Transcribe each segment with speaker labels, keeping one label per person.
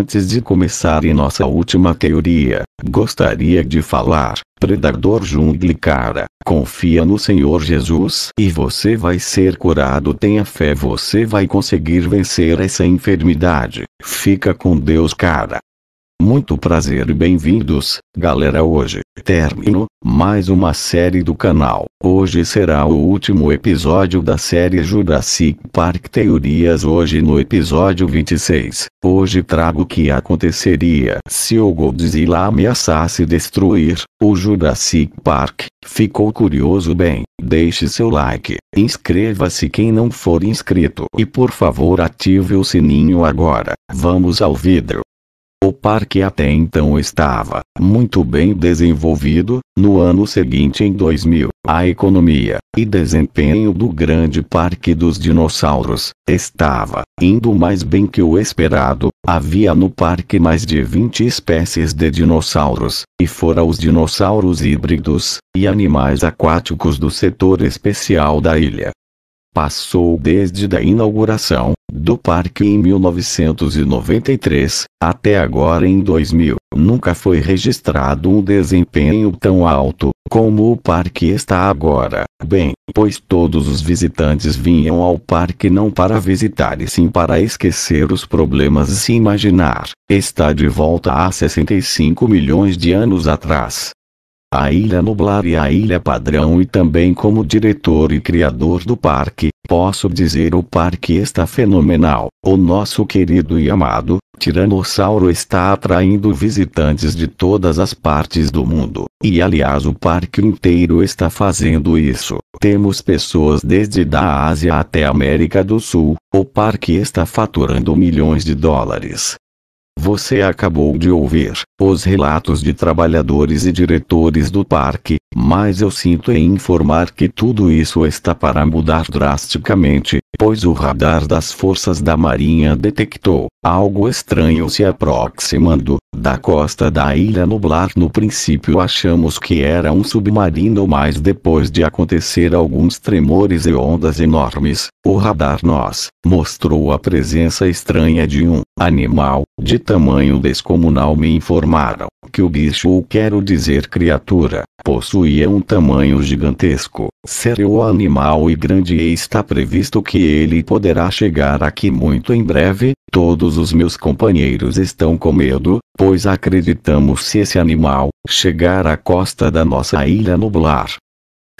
Speaker 1: Antes de começar em nossa última teoria, gostaria de falar, predador junglicara, confia no Senhor Jesus e você vai ser curado. Tenha fé, você vai conseguir vencer essa enfermidade. Fica com Deus, cara. Muito prazer e bem-vindos, galera. Hoje, término, mais uma série do canal. Hoje será o último episódio da série Jurassic Park Teorias. Hoje, no episódio 26, hoje trago o que aconteceria se o Godzilla ameaçasse destruir o Jurassic Park. Ficou curioso? Bem, deixe seu like, inscreva-se quem não for inscrito e por favor ative o sininho agora. Vamos ao vídeo. O parque até então estava muito bem desenvolvido. No ano seguinte, em 2000, a economia e desempenho do Grande Parque dos Dinossauros estava indo mais bem que o esperado. Havia no parque mais de 20 espécies de dinossauros, e fora os dinossauros híbridos e animais aquáticos do setor especial da ilha. Passou desde da inauguração do parque em 1993 até agora em 2000. Nunca foi registrado um desempenho tão alto como o parque está agora. Bem, pois todos os visitantes vinham ao parque não para visitar e sim para esquecer os problemas e se imaginar. Está de volta a 65 milhões de anos atrás a Ilha Nublar e a Ilha Padrão e também como diretor e criador do parque, posso dizer o parque está fenomenal. O nosso querido e amado Tiranossauro está atraindo visitantes de todas as partes do mundo. E aliás, o parque inteiro está fazendo isso. Temos pessoas desde da Ásia até a América do Sul. O parque está faturando milhões de dólares. Você acabou de ouvir os relatos de trabalhadores e diretores do parque, mas eu sinto em informar que tudo isso está para mudar drasticamente, pois o radar das forças da Marinha detectou algo estranho se aproximando da costa da Ilha Nublar. No princípio achamos que era um submarino, mas depois de acontecer alguns tremores e ondas enormes, o radar nos mostrou a presença estranha de um animal de tamanho descomunal, me informaram que o bicho ou quero dizer criatura, possuía um tamanho gigantesco, sério animal e grande e está previsto que ele poderá chegar aqui muito em breve, todos os meus companheiros estão com medo, pois acreditamos se esse animal chegar à costa da nossa ilha nublar,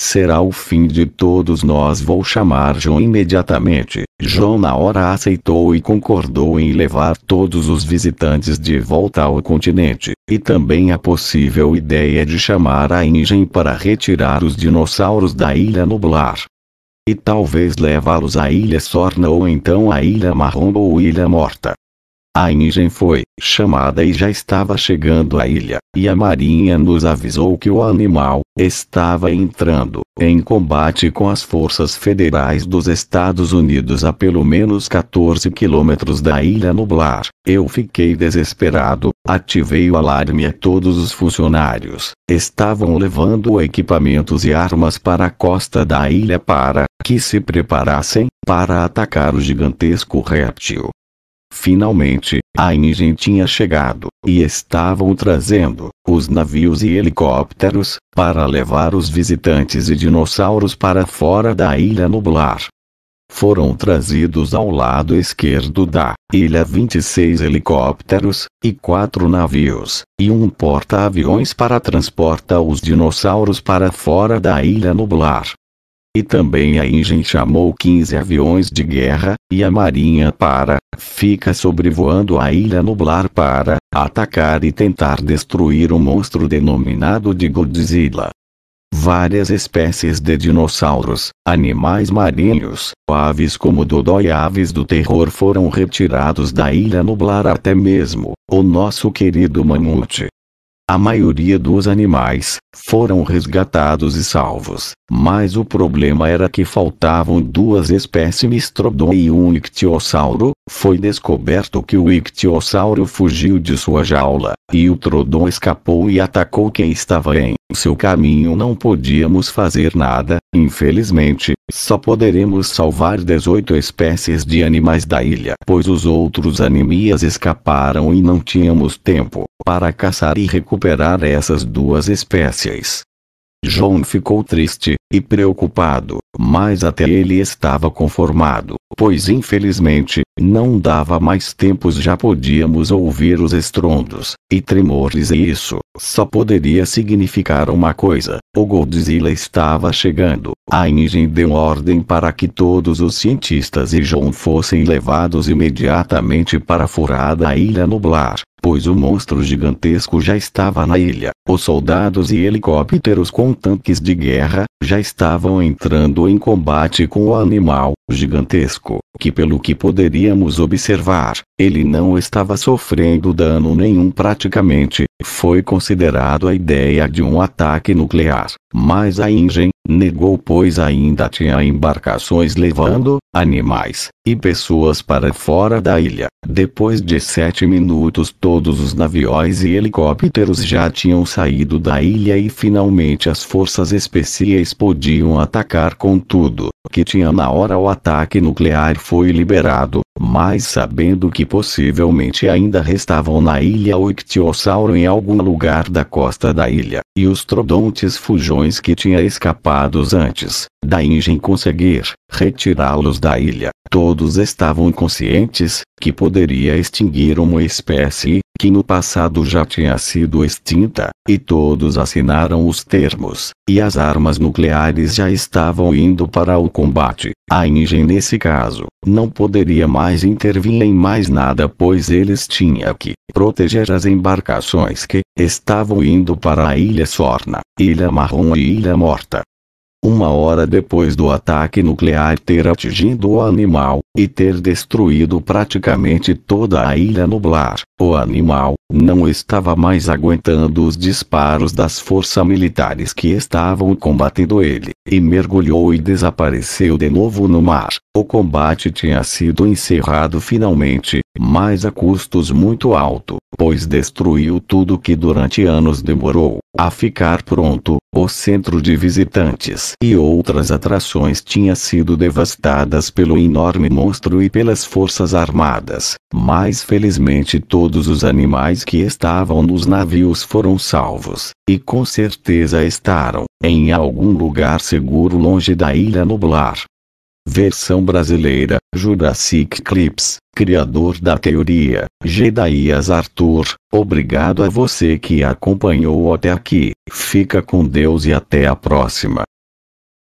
Speaker 1: será o fim de todos nós. Vou chamar João imediatamente. João na hora aceitou e concordou em levar todos os visitantes de volta ao continente, e também a possível ideia de chamar a Ingen para retirar os dinossauros da Ilha Nublar. E talvez levá-los à Ilha Sorna ou então à Ilha Marrom ou Ilha Morta. A Ingen foi chamada e já estava chegando à ilha, e a marinha nos avisou que o animal estava entrando em combate com as forças federais dos Estados Unidos a pelo menos 14 quilômetros da Ilha Nublar. Eu fiquei desesperado, ativei o alarme a todos os funcionários. Estavam levando equipamentos e armas para a costa da ilha para que se preparassem para atacar o gigantesco réptil. Finalmente, a Ingen tinha chegado, e estavam trazendo, os navios e helicópteros, para levar os visitantes e dinossauros para fora da ilha nublar. Foram trazidos ao lado esquerdo da ilha 26 helicópteros, e quatro navios, e um porta-aviões para transportar os dinossauros para fora da ilha nublar. E também a Ingen chamou 15 aviões de guerra, e a marinha para, fica sobrevoando a ilha nublar para, atacar e tentar destruir o um monstro denominado de Godzilla. Várias espécies de dinossauros, animais marinhos, aves como Dodó e aves do terror foram retirados da ilha nublar até mesmo, o nosso querido mamute, a maioria dos animais foram resgatados e salvos, mas o problema era que faltavam duas espécies Trodon e um ictiossauro. Foi descoberto que o ictiossauro fugiu de sua jaula, e o Trodon escapou e atacou quem estava em seu caminho. Não podíamos fazer nada, infelizmente, só poderemos salvar 18 espécies de animais da ilha, pois os outros animias escaparam e não tínhamos tempo para caçar e recuperar essas duas espécies. John ficou triste e preocupado, mas até ele estava conformado, pois infelizmente, não dava mais tempos já podíamos ouvir os estrondos e tremores e isso só poderia significar uma coisa, o Godzilla estava chegando. A Ingen deu ordem para que todos os cientistas e John fossem levados imediatamente para a furada ilha nublar, pois o monstro gigantesco já estava na ilha. Os soldados e helicópteros com tanques de guerra, já estavam entrando em combate com o animal gigantesco que pelo que poderíamos observar, ele não estava sofrendo dano nenhum praticamente, foi considerado a ideia de um ataque nuclear. Mas a Ingen, negou pois ainda tinha embarcações levando, animais, e pessoas para fora da ilha. Depois de sete minutos todos os navios e helicópteros já tinham saído da ilha e finalmente as forças especiais podiam atacar contudo, que tinha na hora o ataque nuclear foi liberado, mas sabendo que possivelmente ainda restavam na ilha o ictiossauro em algum lugar da costa da ilha, e os trodontes fujões que tinha escapados antes, da Ingen conseguir retirá-los da ilha, todos estavam conscientes que poderia extinguir uma espécie que no passado já tinha sido extinta, e todos assinaram os termos, e as armas nucleares já estavam indo para o combate. A Ingen, nesse caso, não poderia mais intervir em mais nada pois eles tinham que proteger as embarcações que estavam indo para a Ilha Sorna, Ilha Marrom e Ilha Morta uma hora depois do ataque nuclear ter atingido o animal, e ter destruído praticamente toda a ilha nublar, o animal não estava mais aguentando os disparos das forças militares que estavam combatendo ele, e mergulhou e desapareceu de novo no mar. O combate tinha sido encerrado finalmente, mas a custos muito alto pois destruiu tudo que durante anos demorou a ficar pronto, o centro de visitantes e outras atrações tinha sido devastadas pelo enorme monstro e pelas forças armadas, mas felizmente todos os animais que estavam nos navios foram salvos, e com certeza estaram, em algum lugar seguro longe da ilha nublar, Versão brasileira, Jurassic Clips, criador da teoria, Jedaias Arthur. Obrigado a você que acompanhou até aqui. Fica com Deus e até a próxima.